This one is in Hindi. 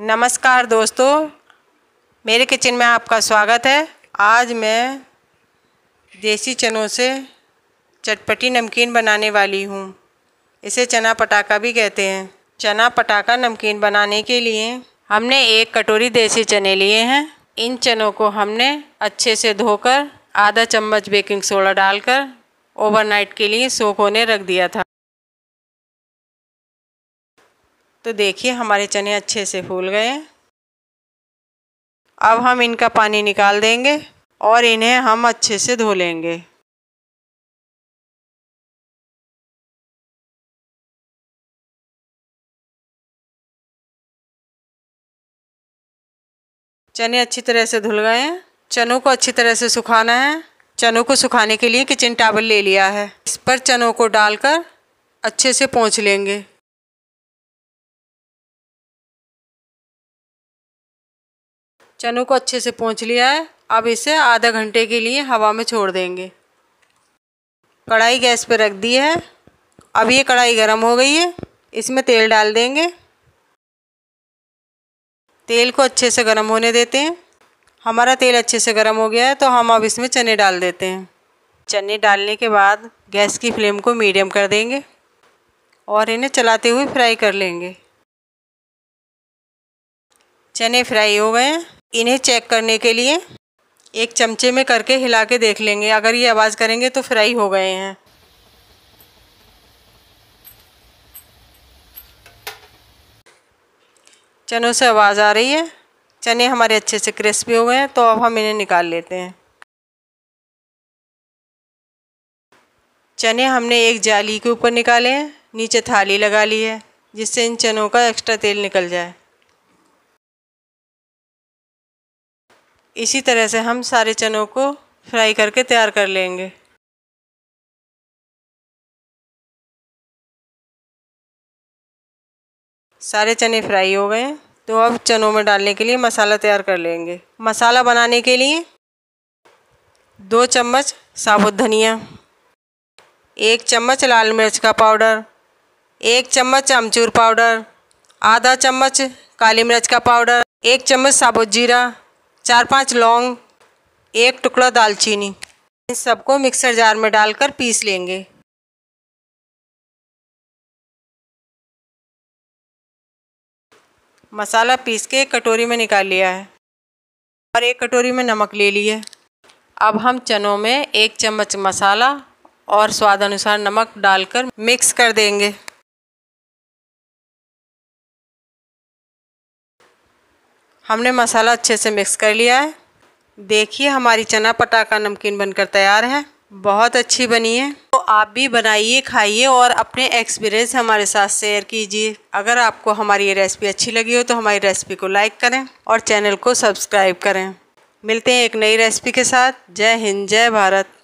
नमस्कार दोस्तों मेरे किचन में आपका स्वागत है आज मैं देसी चनों से चटपटी नमकीन बनाने वाली हूँ इसे चना पटाखा भी कहते हैं चना पटाखा नमकीन बनाने के लिए हमने एक कटोरी देसी चने लिए हैं इन चनों को हमने अच्छे से धोकर आधा चम्मच बेकिंग सोडा डालकर ओवरनाइट के लिए सोख होने रख दिया था तो देखिए हमारे चने अच्छे से फूल गए हैं अब हम इनका पानी निकाल देंगे और इन्हें हम अच्छे से धो लेंगे चने अच्छी तरह से धुल गए हैं चनों को अच्छी तरह से सुखाना है चनों को सुखाने के लिए किचन टावल ले लिया है इस पर चनों को डालकर अच्छे से पोंछ लेंगे चनों को अच्छे से पहुँच लिया है अब इसे आधा घंटे के लिए हवा में छोड़ देंगे कढ़ाई गैस पर रख दी है अब ये कढ़ाई गर्म हो गई है इसमें तेल डाल देंगे तेल को अच्छे से गर्म होने देते हैं हमारा तेल अच्छे से गर्म हो गया है तो हम अब इसमें चने डाल देते हैं चने डालने के बाद गैस की फ्लेम को मीडियम कर देंगे और इन्हें चलाते हुए फ्राई कर लेंगे चने फ्राई हो गए हैं इन्हें चेक करने के लिए एक चमचे में करके हिला के देख लेंगे अगर ये आवाज़ करेंगे तो फ्राई हो गए हैं चनों से आवाज़ आ रही है चने हमारे अच्छे से क्रिस्पी हो गए हैं तो अब हम इन्हें निकाल लेते हैं चने हमने एक जाली के ऊपर निकाले हैं नीचे थाली लगा ली है जिससे इन चनों का एक्स्ट्रा तेल निकल जाए इसी तरह से हम सारे चनों को फ्राई करके तैयार कर लेंगे सारे चने फ्राई हो गए तो अब चनों में डालने के लिए मसाला तैयार कर लेंगे मसाला बनाने के लिए दो चम्मच साबुत धनिया एक चम्मच लाल मिर्च का पाउडर एक चम्मच अमचूर पाउडर आधा चम्मच काली मिर्च का पाउडर एक चम्मच साबुत जीरा चार पांच लौंग एक टुकड़ा दालचीनी इन सबको मिक्सर जार में डालकर पीस लेंगे मसाला पीस के एक कटोरी में निकाल लिया है और एक कटोरी में नमक ले लिए अब हम चनों में एक चम्मच मसाला और स्वाद अनुसार नमक डालकर मिक्स कर देंगे हमने मसाला अच्छे से मिक्स कर लिया है देखिए हमारी चना पटाखा नमकीन बनकर तैयार है बहुत अच्छी बनी है तो आप भी बनाइए खाइए और अपने एक्सपीरियंस हमारे साथ शेयर कीजिए अगर आपको हमारी ये रेसिपी अच्छी लगी हो तो हमारी रेसिपी को लाइक करें और चैनल को सब्सक्राइब करें मिलते हैं एक नई रेसिपी के साथ जय हिंद जय भारत